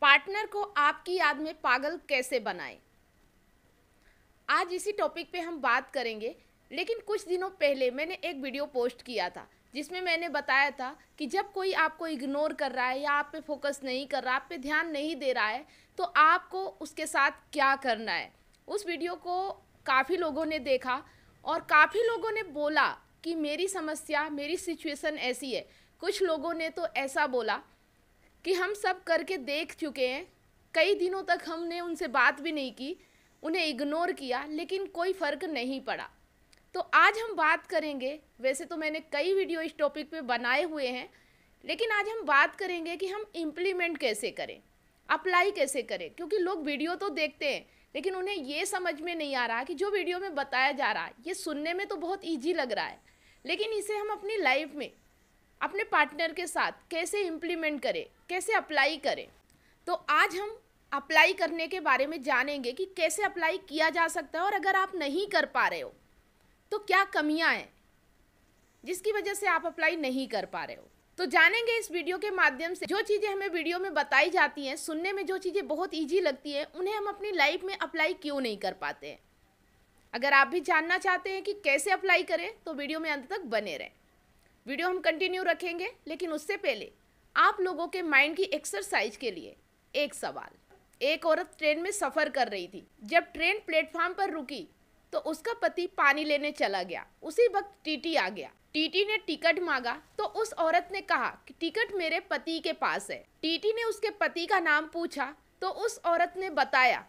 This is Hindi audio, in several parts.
पार्टनर को आपकी याद में पागल कैसे बनाएं आज इसी टॉपिक पे हम बात करेंगे लेकिन कुछ दिनों पहले मैंने एक वीडियो पोस्ट किया था जिसमें मैंने बताया था कि जब कोई आपको इग्नोर कर रहा है या आप पे फोकस नहीं कर रहा आप पे ध्यान नहीं दे रहा है तो आपको उसके साथ क्या करना है उस वीडियो को काफ़ी लोगों ने देखा और काफ़ी लोगों ने बोला कि मेरी समस्या मेरी सिचुएशन ऐसी है कुछ लोगों ने तो ऐसा बोला कि हम सब करके देख चुके हैं कई दिनों तक हमने उनसे बात भी नहीं की उन्हें इग्नोर किया लेकिन कोई फ़र्क नहीं पड़ा तो आज हम बात करेंगे वैसे तो मैंने कई वीडियो इस टॉपिक पे बनाए हुए हैं लेकिन आज हम बात करेंगे कि हम इम्प्लीमेंट कैसे करें अप्लाई कैसे करें क्योंकि लोग वीडियो तो देखते हैं लेकिन उन्हें ये समझ में नहीं आ रहा कि जो वीडियो में बताया जा रहा है ये सुनने में तो बहुत ईजी लग रहा है लेकिन इसे हम अपनी लाइफ में अपने पार्टनर के साथ कैसे इम्प्लीमेंट करें कैसे अप्लाई करें तो आज हम अप्लाई करने के बारे में जानेंगे कि कैसे अप्लाई किया जा सकता है और अगर आप नहीं कर पा रहे हो तो क्या कमियां हैं जिसकी वजह से आप अप्लाई नहीं कर पा रहे हो तो जानेंगे इस वीडियो के माध्यम से जो चीज़ें हमें वीडियो में बताई जाती हैं सुनने में जो चीज़ें बहुत ईजी लगती हैं उन्हें हम अपनी लाइफ में अप्लाई क्यों नहीं कर पाते हैं अगर आप भी जानना चाहते हैं कि कैसे अप्लाई करें तो वीडियो में अंत तक बने रहें वीडियो हम कंटिन्यू रखेंगे लेकिन उससे पहले आप लोगों के माइंड की एक्सरसाइज के लिए एक सवाल एक औरत ट्रेन में सफ़र कर रही थी जब ट्रेन प्लेटफार्म पर रुकी तो उसका पति पानी लेने चला गया उसी वक्त टीटी आ गया टीटी ने टिकट मांगा तो उस औरत ने कहा कि टिकट मेरे पति के पास है टीटी ने उसके पति का नाम पूछा तो उस औरत ने बताया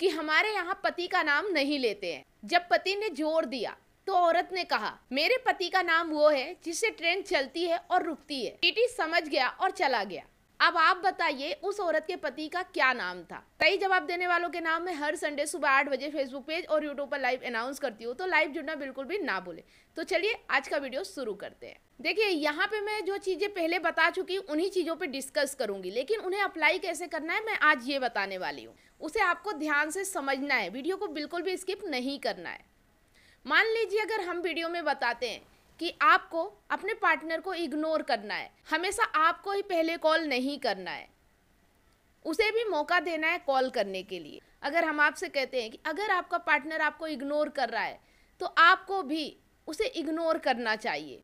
कि हमारे यहाँ पति का नाम नहीं लेते हैं जब पति ने जोर दिया तो औरत ने कहा मेरे पति का नाम वो है जिससे ट्रेन चलती है और रुकती है टीटी समझ गया और चला गया अब आप बताइए उस औरत के पति का क्या नाम था सही जवाब देने वालों के नाम मैं हर संडे सुबह आठ बजे फेसबुक पेज और यूट्यूब पर लाइव अनाउंस करती हूँ तो लाइव जुड़ना बिल्कुल भी ना बोले तो चलिए आज का वीडियो शुरू करते हैं देखिए यहाँ पे मैं जो चीज़ें पहले बता चुकी हूँ उन्हीं चीज़ों पे डिस्कस करूंगी लेकिन उन्हें अप्लाई कैसे करना है मैं आज ये बताने वाली हूँ उसे आपको ध्यान से समझना है वीडियो को बिल्कुल भी स्किप नहीं करना है मान लीजिए अगर हम वीडियो में बताते हैं कि आपको अपने पार्टनर को इग्नोर करना है हमेशा आपको ही पहले कॉल नहीं करना है उसे भी मौका देना है कॉल करने के लिए अगर हम आपसे कहते हैं कि अगर आपका पार्टनर आपको इग्नोर कर रहा है तो आपको भी उसे इग्नोर करना चाहिए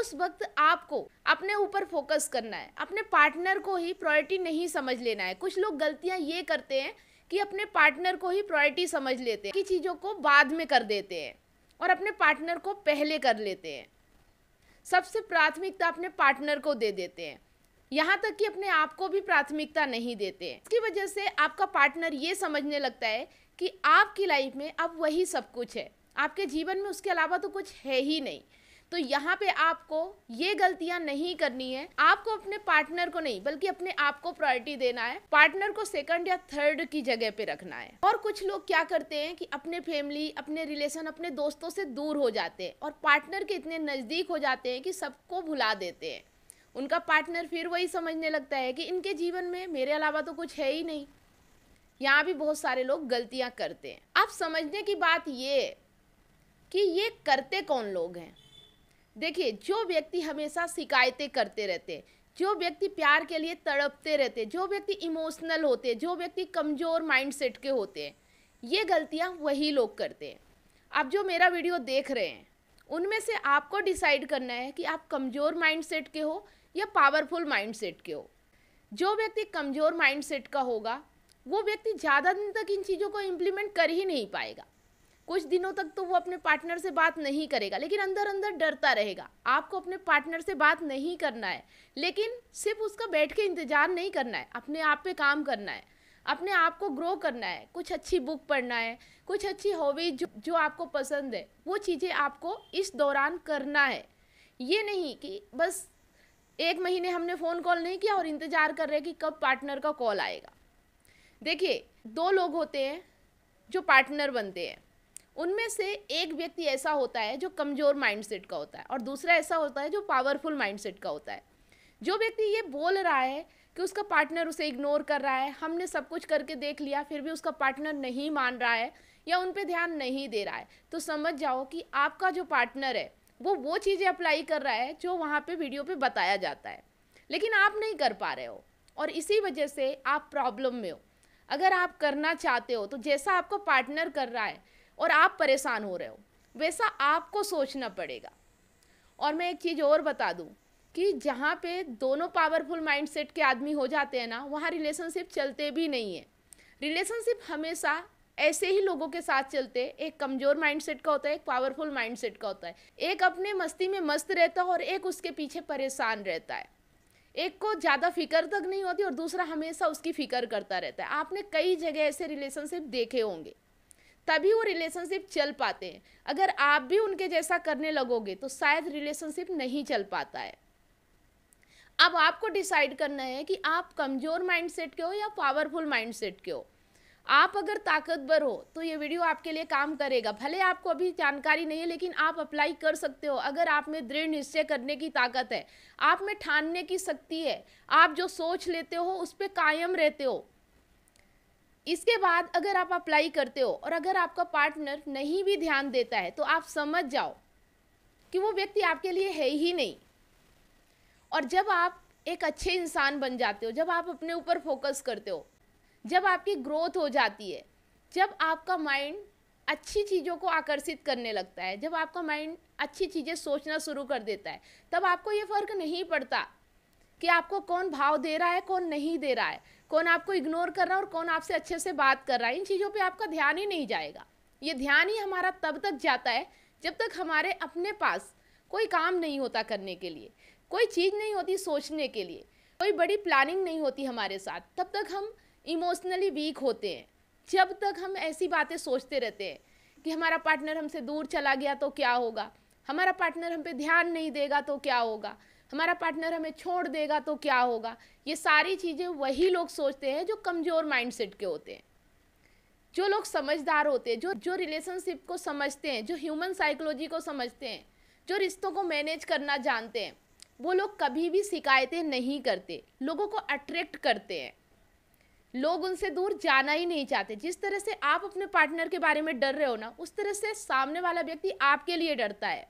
उस वक्त आपको अपने ऊपर फोकस करना है अपने पार्टनर को ही प्रायोरिटी नहीं समझ लेना है कुछ लोग गलतियां ये करते हैं कि अपने पार्टनर को ही प्रायोरिटी समझ लेते हैं कि चीज़ों को बाद में कर देते हैं और अपने पार्टनर को पहले कर लेते हैं सबसे प्राथमिकता अपने पार्टनर को दे देते हैं यहाँ तक कि अपने आप को भी प्राथमिकता नहीं देते हैं इसकी वजह से आपका पार्टनर ये समझने लगता है कि आपकी लाइफ में अब वही सब कुछ है आपके जीवन में उसके अलावा तो कुछ है ही नहीं तो यहाँ पे आपको ये गलतियां नहीं करनी है आपको अपने पार्टनर को नहीं बल्कि अपने आप को प्रायोरिटी देना है पार्टनर को सेकंड या थर्ड की जगह पे रखना है और कुछ लोग क्या करते हैं कि अपने फैमिली अपने रिलेशन अपने दोस्तों से दूर हो जाते हैं और पार्टनर के इतने नज़दीक हो जाते हैं कि सबको भुला देते हैं उनका पार्टनर फिर वही समझने लगता है कि इनके जीवन में मेरे अलावा तो कुछ है ही नहीं यहाँ भी बहुत सारे लोग गलतियाँ करते हैं अब समझने की बात ये कि ये करते कौन लोग हैं देखिए जो व्यक्ति हमेशा शिकायतें करते रहते हैं जो व्यक्ति प्यार के लिए तड़पते रहते हैं जो व्यक्ति इमोशनल होते हैं जो व्यक्ति कमज़ोर माइंड सेट के होते हैं ये गलतियाँ वही लोग करते हैं आप जो मेरा वीडियो देख रहे हैं उनमें से आपको डिसाइड करना है कि आप कमज़ोर माइंड सेट के हो या पावरफुल माइंड सेट के हो जो व्यक्ति कमज़ोर माइंड सेट का होगा वो व्यक्ति ज़्यादा दिन तक इन चीज़ों को इम्प्लीमेंट कर ही नहीं पाएगा कुछ दिनों तक तो वो अपने पार्टनर से बात नहीं करेगा लेकिन अंदर अंदर डरता रहेगा आपको अपने पार्टनर से बात नहीं करना है लेकिन सिर्फ उसका बैठ के इंतज़ार नहीं करना है अपने आप पे काम करना है अपने आप को ग्रो करना है कुछ अच्छी बुक पढ़ना है कुछ अच्छी हॉबीज जो, जो आपको पसंद है वो चीज़ें आपको इस दौरान करना है ये नहीं कि बस एक महीने हमने फ़ोन कॉल नहीं किया और इंतज़ार कर रहे हैं कि कब पार्टनर का कॉल आएगा देखिए दो लोग होते हैं जो पार्टनर बनते हैं उनमें से एक व्यक्ति ऐसा होता है जो कमज़ोर माइंडसेट का होता है और दूसरा ऐसा होता है जो पावरफुल माइंडसेट का होता है जो व्यक्ति ये बोल रहा है कि उसका पार्टनर उसे इग्नोर कर रहा है हमने सब कुछ करके देख लिया फिर भी उसका पार्टनर नहीं मान रहा है या उन पर ध्यान नहीं दे रहा है तो समझ जाओ कि आपका जो पार्टनर है वो वो चीज़ें अप्लाई कर रहा है जो वहाँ पे वीडियो पे बताया जाता है लेकिन आप नहीं कर पा रहे हो और इसी वजह से आप प्रॉब्लम में हो अगर आप करना चाहते हो तो जैसा आपका पार्टनर कर रहा है और आप परेशान हो रहे हो वैसा आपको सोचना पड़ेगा और मैं एक चीज़ और बता दूँ कि जहाँ पे दोनों पावरफुल माइंडसेट के आदमी हो जाते हैं ना वहाँ रिलेशनशिप चलते भी नहीं है रिलेशनशिप हमेशा ऐसे ही लोगों के साथ चलते एक कमज़ोर माइंडसेट का होता है एक पावरफुल माइंडसेट का होता है एक अपने मस्ती में मस्त रहता है और एक उसके पीछे परेशान रहता है एक को ज़्यादा फिक्र तक नहीं होती और दूसरा हमेशा उसकी फ़िक्र करता रहता है आपने कई जगह ऐसे रिलेशनशिप देखे होंगे तभी वो रिलेशनशिप चल पाते हैं अगर आप भी उनके जैसा करने लगोगे तो शायद रिलेशनशिप नहीं चल पाता है अब आपको डिसाइड करना है कि आप कमज़ोर माइंडसेट के हो या पावरफुल माइंडसेट के हो आप अगर ताकतवर हो तो ये वीडियो आपके लिए काम करेगा भले आपको अभी जानकारी नहीं है लेकिन आप अप्लाई कर सकते हो अगर आप में दृढ़ निश्चय करने की ताकत है आप में ठानने की शक्ति है आप जो सोच लेते हो उस पर कायम रहते हो इसके बाद अगर आप अप्लाई करते हो और अगर आपका पार्टनर नहीं भी ध्यान देता है तो आप समझ जाओ कि वो व्यक्ति आपके लिए है ही नहीं और जब आप एक अच्छे इंसान बन जाते हो जब आप अपने ऊपर फोकस करते हो जब आपकी ग्रोथ हो जाती है जब आपका माइंड अच्छी चीज़ों को आकर्षित करने लगता है जब आपका माइंड अच्छी चीज़ें सोचना शुरू कर देता है तब आपको ये फ़र्क नहीं पड़ता कि आपको कौन भाव दे रहा है कौन नहीं दे रहा है कौन आपको इग्नोर कर रहा है और कौन आपसे अच्छे से बात कर रहा है इन चीज़ों पे आपका ध्यान ही नहीं जाएगा ये ध्यान ही हमारा तब तक जाता है जब तक हमारे अपने पास कोई काम नहीं होता करने के लिए कोई चीज़ नहीं होती सोचने के लिए कोई बड़ी प्लानिंग नहीं होती हमारे साथ तब तक हम इमोशनली वीक होते हैं जब तक हम ऐसी बातें सोचते रहते हैं कि हमारा पार्टनर हमसे दूर चला गया तो क्या होगा हमारा पार्टनर हम पे ध्यान नहीं देगा तो क्या होगा हमारा पार्टनर हमें छोड़ देगा तो क्या होगा ये सारी चीज़ें वही लोग सोचते हैं जो कमज़ोर माइंडसेट के होते हैं जो लोग समझदार होते हैं जो जो रिलेशनशिप को समझते हैं जो ह्यूमन साइकोलॉजी को समझते हैं जो रिश्तों को मैनेज करना जानते हैं वो लोग कभी भी शिकायतें नहीं करते लोगों को अट्रैक्ट करते हैं लोग उनसे दूर जाना ही नहीं चाहते जिस तरह से आप अपने पार्टनर के बारे में डर रहे हो ना उस तरह से सामने वाला व्यक्ति आपके लिए डरता है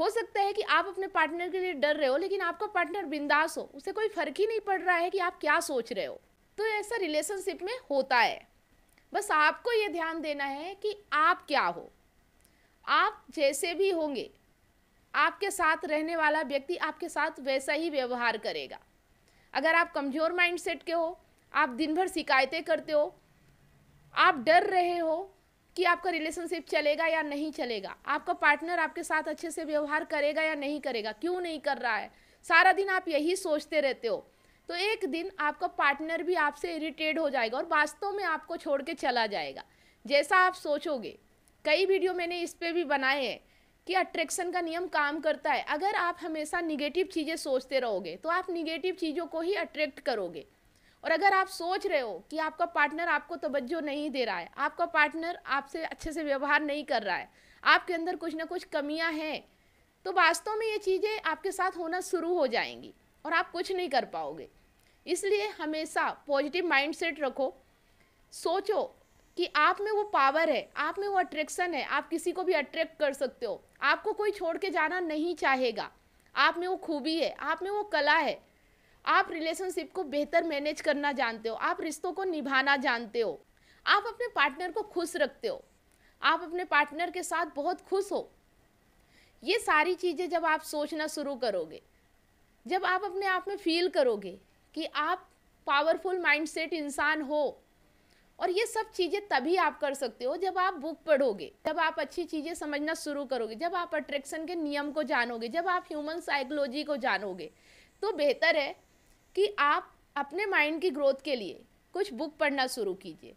हो सकता है कि आप अपने पार्टनर के लिए डर रहे हो लेकिन आपका पार्टनर बिंदास हो उसे कोई फ़र्क ही नहीं पड़ रहा है कि आप क्या सोच रहे हो तो ऐसा रिलेशनशिप में होता है बस आपको ये ध्यान देना है कि आप क्या हो आप जैसे भी होंगे आपके साथ रहने वाला व्यक्ति आपके साथ वैसा ही व्यवहार करेगा अगर आप कमज़ोर माइंडसेट के हो आप दिन भर शिकायतें करते हो आप डर रहे हो कि आपका रिलेशनशिप चलेगा या नहीं चलेगा आपका पार्टनर आपके साथ अच्छे से व्यवहार करेगा या नहीं करेगा क्यों नहीं कर रहा है सारा दिन आप यही सोचते रहते हो तो एक दिन आपका पार्टनर भी आपसे इरिटेट हो जाएगा और वास्तव में आपको छोड़ के चला जाएगा जैसा आप सोचोगे कई वीडियो मैंने इस पर भी बनाए हैं कि अट्रैक्शन का नियम काम करता है अगर आप हमेशा निगेटिव चीज़ें सोचते रहोगे तो आप निगेटिव चीज़ों को ही अट्रैक्ट करोगे और अगर आप सोच रहे हो कि आपका पार्टनर आपको तवज्जो नहीं दे रहा है आपका पार्टनर आपसे अच्छे से व्यवहार नहीं कर रहा है आपके अंदर कुछ ना कुछ कमियां हैं तो वास्तव में ये चीज़ें आपके साथ होना शुरू हो जाएंगी और आप कुछ नहीं कर पाओगे इसलिए हमेशा पॉजिटिव माइंडसेट रखो सोचो कि आप में वो पावर है आप में वो अट्रैक्शन है आप किसी को भी अट्रैक्ट कर सकते हो आपको कोई छोड़ के जाना नहीं चाहेगा आप में वो खूबी है आप में वो कला है आप रिलेशनशिप को बेहतर मैनेज करना जानते हो आप रिश्तों को निभाना जानते हो आप अपने पार्टनर को खुश रखते हो आप अपने पार्टनर के साथ बहुत खुश हो ये सारी चीज़ें जब आप सोचना शुरू करोगे जब आप अपने आप में फील करोगे कि आप पावरफुल माइंडसेट इंसान हो और ये सब चीज़ें तभी आप कर सकते हो जब आप बुक पढ़ोगे जब आप अच्छी चीज़ें समझना शुरू करोगे जब आप अट्रैक्शन के नियम को जानोगे जब आप ह्यूमन साइकोलॉजी को जानोगे तो बेहतर है कि आप अपने माइंड की ग्रोथ के लिए कुछ बुक पढ़ना शुरू कीजिए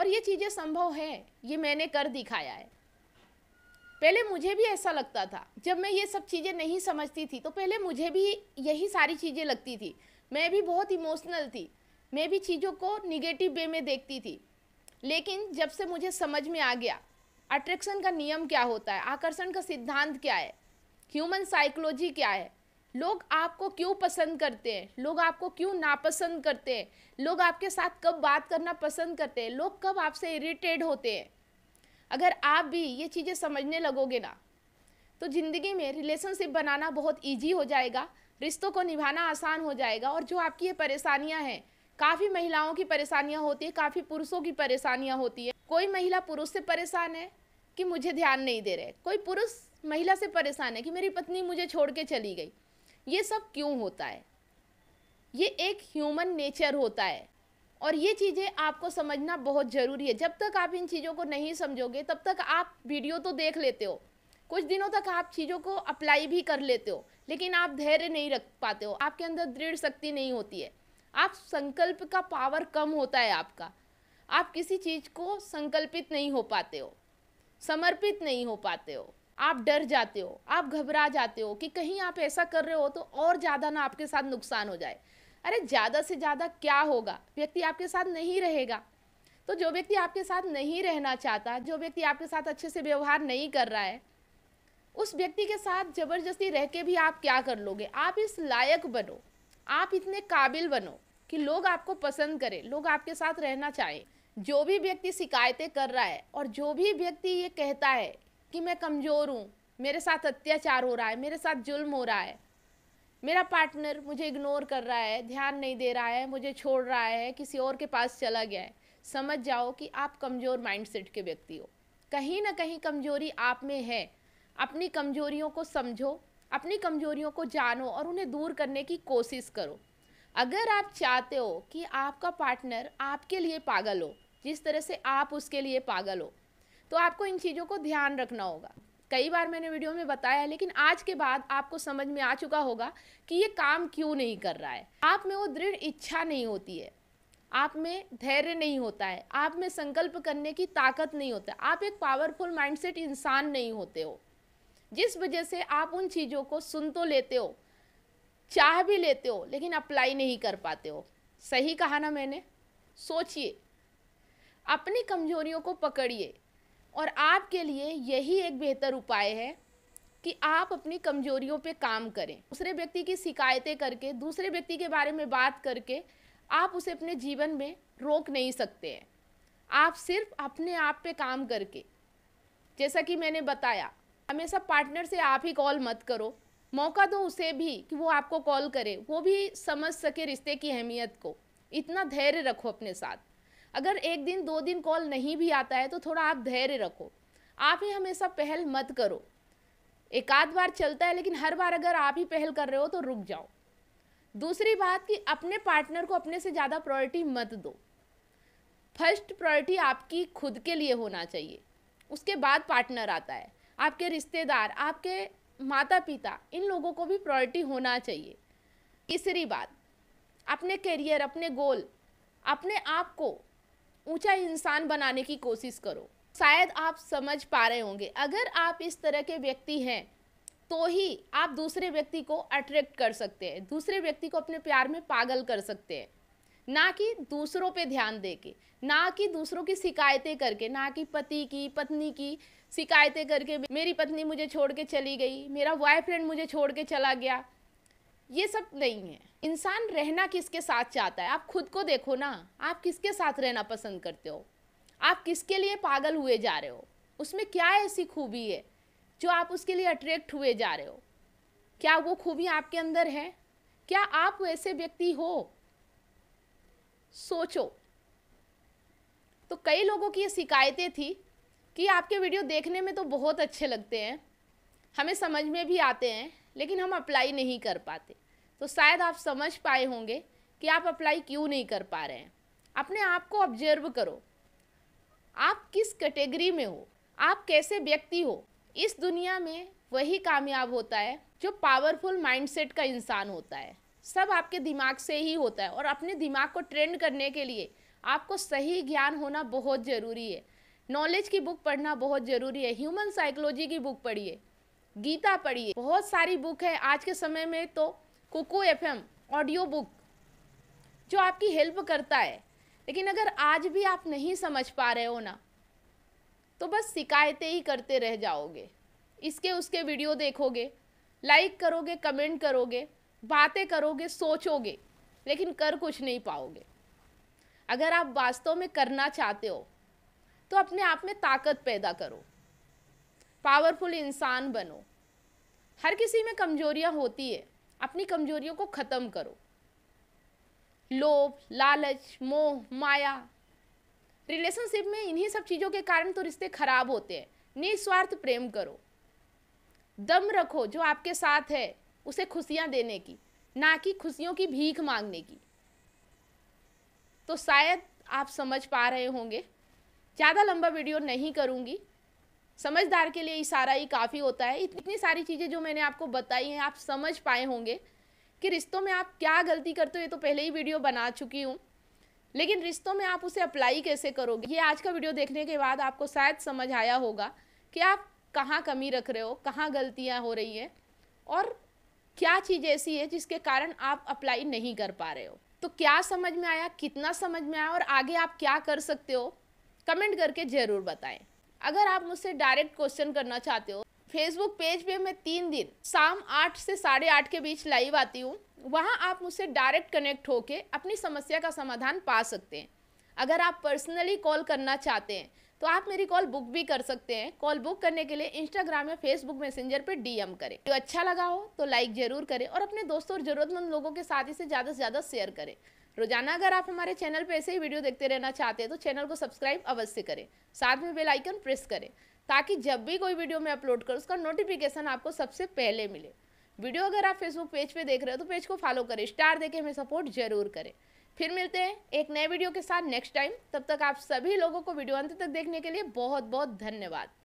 और ये चीज़ें संभव हैं ये मैंने कर दिखाया है पहले मुझे भी ऐसा लगता था जब मैं ये सब चीज़ें नहीं समझती थी तो पहले मुझे भी यही सारी चीज़ें लगती थी मैं भी बहुत इमोशनल थी मैं भी चीज़ों को निगेटिव वे में देखती थी लेकिन जब से मुझे समझ में आ गया अट्रैक्शन का नियम क्या होता है आकर्षण का सिद्धांत क्या है ह्यूमन साइकोलॉजी क्या है लोग आपको क्यों पसंद करते हैं लोग आपको क्यों नापसंद करते हैं लोग आपके साथ कब बात करना पसंद करते हैं लोग कब आपसे इरिटेड होते हैं अगर आप भी ये चीज़ें समझने लगोगे ना तो ज़िंदगी में रिलेशनशिप बनाना बहुत ईजी हो जाएगा रिश्तों को निभाना आसान हो जाएगा और जो आपकी ये परेशानियाँ हैं काफ़ी महिलाओं की परेशानियाँ होती है काफ़ी पुरुषों की परेशानियाँ होती है कोई महिला पुरुष से परेशान है कि मुझे ध्यान नहीं दे रहे कोई पुरुष महिला से परेशान है कि मेरी पत्नी मुझे छोड़ के चली गई ये सब क्यों होता है ये एक ह्यूमन नेचर होता है और ये चीज़ें आपको समझना बहुत ज़रूरी है जब तक आप इन चीज़ों को नहीं समझोगे तब तक आप वीडियो तो देख लेते हो कुछ दिनों तक आप चीज़ों को अप्लाई भी कर लेते हो लेकिन आप धैर्य नहीं रख पाते हो आपके अंदर दृढ़ शक्ति नहीं होती है आप संकल्प का पावर कम होता है आपका आप किसी चीज़ को संकल्पित नहीं हो पाते हो समर्पित नहीं हो पाते हो आप डर जाते हो आप घबरा जाते हो कि कहीं आप ऐसा कर रहे हो तो और ज़्यादा ना आपके साथ नुकसान हो जाए अरे ज़्यादा से ज़्यादा क्या होगा व्यक्ति आपके साथ नहीं रहेगा तो जो व्यक्ति आपके साथ नहीं रहना चाहता जो व्यक्ति आपके साथ अच्छे से व्यवहार नहीं कर रहा है उस व्यक्ति के साथ ज़बरदस्ती रह के भी आप क्या कर लोगे आप इस लायक बनो आप इतने काबिल बनो कि लोग आपको पसंद करें लोग आपके साथ रहना चाहें जो भी व्यक्ति शिकायतें कर रहा है और जो भी व्यक्ति ये कहता है कि मैं कमज़ोर हूँ मेरे साथ अत्याचार हो रहा है मेरे साथ जुल्म हो रहा है मेरा पार्टनर मुझे इग्नोर कर रहा है ध्यान नहीं दे रहा है मुझे छोड़ रहा है किसी और के पास चला गया है समझ जाओ कि आप कमज़ोर माइंडसेट के व्यक्ति हो कहीं ना कहीं कमज़ोरी आप में है अपनी कमज़ोरियों को समझो अपनी कमज़ोरियों को जानो और उन्हें दूर करने की कोशिश करो अगर आप चाहते हो कि आपका पार्टनर आपके लिए पागल हो जिस तरह से आप उसके लिए पागल हो तो आपको इन चीज़ों को ध्यान रखना होगा कई बार मैंने वीडियो में बताया है लेकिन आज के बाद आपको समझ में आ चुका होगा कि ये काम क्यों नहीं कर रहा है आप में वो दृढ़ इच्छा नहीं होती है आप में धैर्य नहीं होता है आप में संकल्प करने की ताकत नहीं होता आप एक पावरफुल माइंडसेट इंसान नहीं होते हो जिस वजह से आप उन चीज़ों को सुन तो लेते हो चाह भी लेते हो लेकिन अप्लाई नहीं कर पाते हो सही कहा ना मैंने सोचिए अपनी कमजोरियों को पकड़िए और आपके लिए यही एक बेहतर उपाय है कि आप अपनी कमजोरियों पे काम करें दूसरे व्यक्ति की शिकायतें करके दूसरे व्यक्ति के बारे में बात करके आप उसे अपने जीवन में रोक नहीं सकते हैं आप सिर्फ अपने आप पे काम करके जैसा कि मैंने बताया हमेशा पार्टनर से आप ही कॉल मत करो मौका दो उसे भी कि वो आपको कॉल करे वो भी समझ सके रिश्ते की अहमियत को इतना धैर्य रखो अपने साथ अगर एक दिन दो दिन कॉल नहीं भी आता है तो थोड़ा आप धैर्य रखो आप ही हमेशा पहल मत करो एक आध बार चलता है लेकिन हर बार अगर आप ही पहल कर रहे हो तो रुक जाओ दूसरी बात कि अपने पार्टनर को अपने से ज़्यादा प्रायोरिटी मत दो फर्स्ट प्रायोरिटी आपकी खुद के लिए होना चाहिए उसके बाद पार्टनर आता है आपके रिश्तेदार आपके माता पिता इन लोगों को भी प्रायोरिटी होना चाहिए तीसरी बात अपने करियर अपने गोल अपने आप को ऊंचा इंसान बनाने की कोशिश करो शायद आप समझ पा रहे होंगे अगर आप इस तरह के व्यक्ति हैं तो ही आप दूसरे व्यक्ति को अट्रैक्ट कर सकते हैं दूसरे व्यक्ति को अपने प्यार में पागल कर सकते हैं ना कि दूसरों पे ध्यान दे के ना कि दूसरों की शिकायतें करके ना कि पति की पत्नी की शिकायतें करके मेरी पत्नी मुझे छोड़ के चली गई मेरा बॉयफ्रेंड मुझे छोड़ के चला गया ये सब नहीं है इंसान रहना किसके साथ चाहता है आप खुद को देखो ना आप किसके साथ रहना पसंद करते हो आप किसके लिए पागल हुए जा रहे हो उसमें क्या ऐसी खूबी है जो आप उसके लिए अट्रैक्ट हुए जा रहे हो क्या वो खूबी आपके अंदर है क्या आप वैसे व्यक्ति हो सोचो तो कई लोगों की ये शिकायतें थी कि आपके वीडियो देखने में तो बहुत अच्छे लगते हैं हमें समझ में भी आते हैं लेकिन हम अप्लाई नहीं कर पाते तो शायद आप समझ पाए होंगे कि आप अप्लाई क्यों नहीं कर पा रहे हैं अपने आप को ऑब्जर्व करो आप किस कैटेगरी में हो आप कैसे व्यक्ति हो इस दुनिया में वही कामयाब होता है जो पावरफुल माइंडसेट का इंसान होता है सब आपके दिमाग से ही होता है और अपने दिमाग को ट्रेंड करने के लिए आपको सही ज्ञान होना बहुत ज़रूरी है नॉलेज की बुक पढ़ना बहुत ज़रूरी है ह्यूमन साइकोलॉजी की बुक पढ़िए गीता पढ़िए बहुत सारी बुक है आज के समय में तो कुकू एफएम ऑडियो बुक जो आपकी हेल्प करता है लेकिन अगर आज भी आप नहीं समझ पा रहे हो ना तो बस शिकायतें ही करते रह जाओगे इसके उसके वीडियो देखोगे लाइक करोगे कमेंट करोगे बातें करोगे सोचोगे लेकिन कर कुछ नहीं पाओगे अगर आप वास्तव में करना चाहते हो तो अपने आप में ताकत पैदा करो पावरफुल इंसान बनो हर किसी में कमजोरियां होती है अपनी कमजोरियों को ख़त्म करो लोभ लालच मोह माया रिलेशनशिप में इन्हीं सब चीज़ों के कारण तो रिश्ते खराब होते हैं निस्वार्थ प्रेम करो दम रखो जो आपके साथ है उसे खुशियाँ देने की ना कि खुशियों की भीख मांगने की तो शायद आप समझ पा रहे होंगे ज़्यादा लंबा वीडियो नहीं करूँगी समझदार के लिए इशारा ही काफ़ी होता है इतनी सारी चीज़ें जो मैंने आपको बताई हैं आप समझ पाए होंगे कि रिश्तों में आप क्या गलती करते हो ये तो पहले ही वीडियो बना चुकी हूँ लेकिन रिश्तों में आप उसे अप्लाई कैसे करोगे ये आज का वीडियो देखने के बाद आपको शायद समझ आया होगा कि आप कहाँ कमी रख रहे हो कहाँ गलतियाँ हो रही हैं और क्या चीज़ ऐसी है जिसके कारण आप अप्लाई नहीं कर पा रहे हो तो क्या समझ में आया कितना समझ में आया और आगे आप क्या कर सकते हो कमेंट करके ज़रूर बताएं अगर आप मुझसे डायरेक्ट क्वेश्चन करना चाहते हो फेसबुक पेज पे मैं तीन दिन शाम आठ से साढ़े आठ के बीच लाइव आती हूँ वहाँ आप मुझसे डायरेक्ट कनेक्ट होके अपनी समस्या का समाधान पा सकते हैं अगर आप पर्सनली कॉल करना चाहते हैं तो आप मेरी कॉल बुक भी कर सकते हैं कॉल बुक करने के लिए इंस्टाग्राम या फेसबुक मैसेंजर पर डी करें जो अच्छा लगा हो तो लाइक जरूर करें और अपने दोस्तों और ज़रूरतमंद लोगों के साथ इसे ज़्यादा से ज़्यादा शेयर करें रोजाना अगर आप हमारे चैनल पर ऐसे ही वीडियो देखते रहना चाहते हैं तो चैनल को सब्सक्राइब अवश्य करें साथ में बेल आइकन प्रेस करें ताकि जब भी कोई वीडियो मैं अपलोड करूँ उसका नोटिफिकेशन आपको सबसे पहले मिले वीडियो अगर आप फेसबुक पेज पे देख रहे हो तो पेज को फॉलो करें स्टार देके हमें सपोर्ट जरूर करें फिर मिलते हैं एक नए वीडियो के साथ नेक्स्ट टाइम तब तक आप सभी लोगों को वीडियो अंत तक देखने के लिए बहुत बहुत धन्यवाद